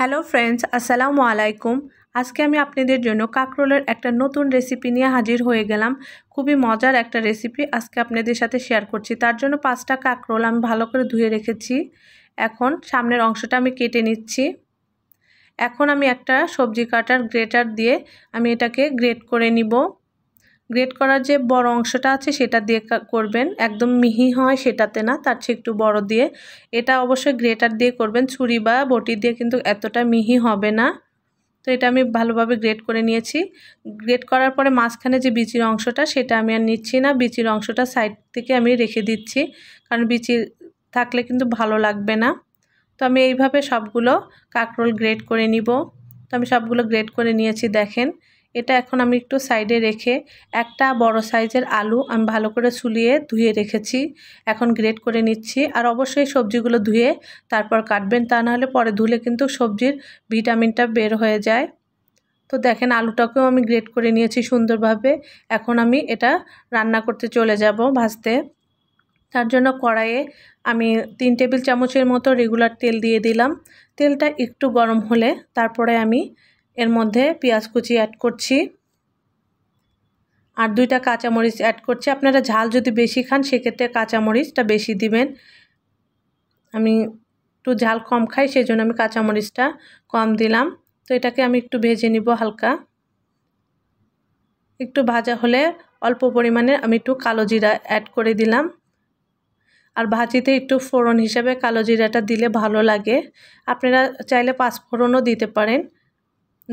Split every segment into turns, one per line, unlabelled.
hello friends আসসালামু আলাইকুম আজকে আমি আপনাদের জন্য কাকরোলের একটা নতুন রেসিপি নিয়ে হাজির হয়ে গেলাম খুবই মজার একটা রেসিপি আজকে আপনাদের সাথে শেয়ার করছি তার জন্য পাঁচটা কাকরোল আমি ভালো করে ধুয়ে রেখেছি এখন সামনের অংশটা আমি কেটে নিচ্ছি এখন আমি একটা সবজি কাটার গ্রেটার দিয়ে আমি এটাকে গ্রেট করে নিব গ্রেট করার যে বড় অংশটা আছে সেটা দিয়ে করবেন একদম মিহি হয় সেটাতে না তার চেয়ে একটু বড় দিয়ে এটা অবশ্যই গ্রেটার দিয়ে করবেন ছুরি বা বটি দিয়ে কিন্তু এতটা মিহি হবে না তো এটা আমি ভালোভাবে গ্রেট করে নিয়েছি গ্রেট করার পরে মাঝখানে যে বিচির অংশটা সেটা আমি আর নিচ্ছি না বিচির অংশটা সাইড থেকে আমি রেখে দিচ্ছি কারণ বিচি থাকলে কিন্তু ভালো লাগবে না তো আমি এইভাবে সবগুলো কাকরোল গ্রেট করে নিব তো আমি সবগুলো গ্রেট করে নিয়েছি দেখেন এটা এখন আমি একটু সাইডে রেখে একটা বড় সাইজের আলু আমি ভালো করে সুলিয়ে ধুয়ে রেখেছি এখন গ্রেট করে নিচ্ছি আর অবশ্যই সবজিগুলো ধুয়ে তারপর কাটবেন তা নাহলে পরে ধুলে কিন্তু সবজির ভিটামিনটা বের হয়ে যায় তো দেখেন আলুটাকেও আমি গ্রেট করে নিয়েছি সুন্দরভাবে এখন আমি এটা রান্না করতে চলে যাব ভাজতে তার জন্য কড়াইয়ে আমি তিন টেবিল চামচের মতো রেগুলার তেল দিয়ে দিলাম তেলটা একটু গরম হলে তারপরে আমি এর মধ্যে পেঁয়াজ কুচি অ্যাড করছি আর দুইটা কাঁচামরিচ অ্যাড করছি আপনারা ঝাল যদি বেশি খান সেক্ষেত্রে কাঁচামরিচটা বেশি দিবেন আমি একটু ঝাল কম খাই সেই জন্য আমি কাঁচামরিচটা কম দিলাম তো এটাকে আমি একটু ভেজে নিব হালকা একটু ভাজা হলে অল্প পরিমাণে আমি একটু কালো জিরা অ্যাড করে দিলাম আর ভাজিতে একটু ফোড়ন হিসাবে কালো জিরাটা দিলে ভালো লাগে আপনারা চাইলে পাঁচ ফোড়নও দিতে পারেন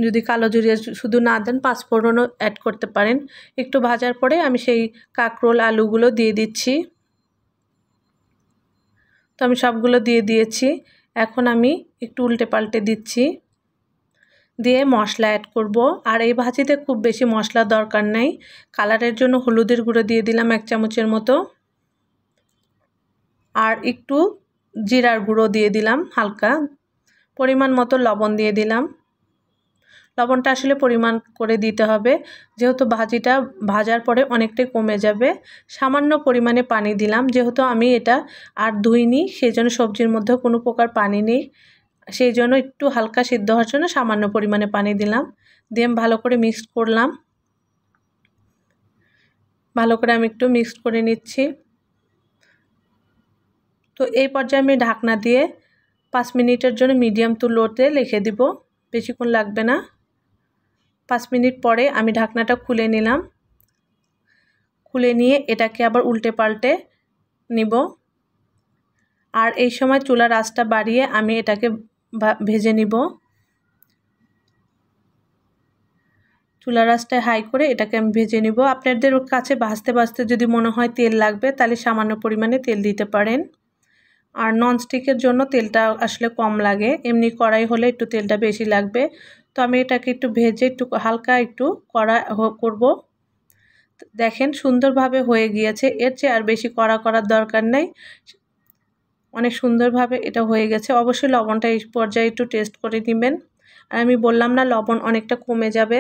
যদি কালো জিরিয়া শুধু না দেন পাঁচফোড়নও অ্যাড করতে পারেন একটু ভাজার পরে আমি সেই কাঁকরোল আলুগুলো দিয়ে দিচ্ছি তো আমি সবগুলো দিয়ে দিয়েছি এখন আমি একটু উল্টে পাল্টে দিচ্ছি দিয়ে মশলা অ্যাড করব আর এই ভাজিতে খুব বেশি মশলা দরকার নাই কালারের জন্য হলুদের গুঁড়ো দিয়ে দিলাম এক চামচের মতো আর একটু জিরার গুঁড়ো দিয়ে দিলাম হালকা পরিমাণ মতো লবণ দিয়ে দিলাম লবণটা আসলে পরিমাণ করে দিতে হবে যেহেতু ভাজিটা ভাজার পরে অনেকটাই কমে যাবে সামান্য পরিমাণে পানি দিলাম যেহেতু আমি এটা আর ধুইনি সেই জন্য সবজির মধ্যে কোনো প্রকার পানি নেই সেই জন্য একটু হালকা সিদ্ধ হওয়ার জন্য সামান্য পরিমাণে পানি দিলাম দিয়ে ভালো করে মিক্সড করলাম ভালো করে আমি একটু মিক্সড করে নিচ্ছি তো এই পর্যায়ে আমি ঢাকনা দিয়ে পাঁচ মিনিটের জন্য মিডিয়াম টু লোতে রেখে দিব বেশিক্ষণ লাগবে না পাঁচ মিনিট পরে আমি ঢাকনাটা খুলে নিলাম খুলে নিয়ে এটাকে আবার উল্টে পাল্টে নিব আর এই সময় চুলার রাস্তা বাড়িয়ে আমি এটাকে ভেজে নিব চুলা রাসটায় হাই করে এটাকে আমি ভেজে নিব আপনাদের কাছে ভাজতে ভাজতে যদি মনে হয় তেল লাগবে তাহলে সামান্য পরিমাণে তেল দিতে পারেন আর ননস্টিকের জন্য তেলটা আসলে কম লাগে এমনি কড়াই হলে একটু তেলটা বেশি লাগবে তো আমি এটাকে একটু ভেজে একটু হালকা একটু কড়া করব দেখেন সুন্দরভাবে হয়ে গিয়েছে এর চেয়ে আর বেশি কড়া করার দরকার নেই অনেক সুন্দরভাবে এটা হয়ে গেছে অবশ্যই লবণটা এই পর্যায়ে একটু টেস্ট করে নেবেন আর আমি বললাম না লবণ অনেকটা কমে যাবে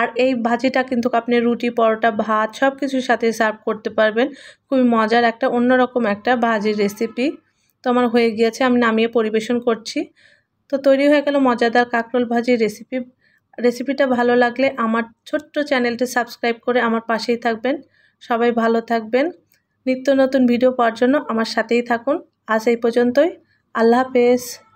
আর এই ভাজিটা কিন্তু আপনি রুটি পরোটা ভাত সব কিছুর সাথে সার্ভ করতে পারবেন খুবই মজার একটা অন্যরকম একটা ভাজির রেসিপি তো আমার হয়ে গিয়েছে আমি নামিয়ে পরিবেশন করছি তো তৈরি হয়ে গেল মজাদার কাঁকরোল ভাজির রেসিপি রেসিপিটা ভালো লাগলে আমার ছোট্ট চ্যানেলটি সাবস্ক্রাইব করে আমার পাশেই থাকবেন সবাই ভালো থাকবেন নিত্য নতুন ভিডিও পাওয়ার জন্য আমার সাথেই থাকুন আজ এই পর্যন্তই আল্লাহ হাফেজ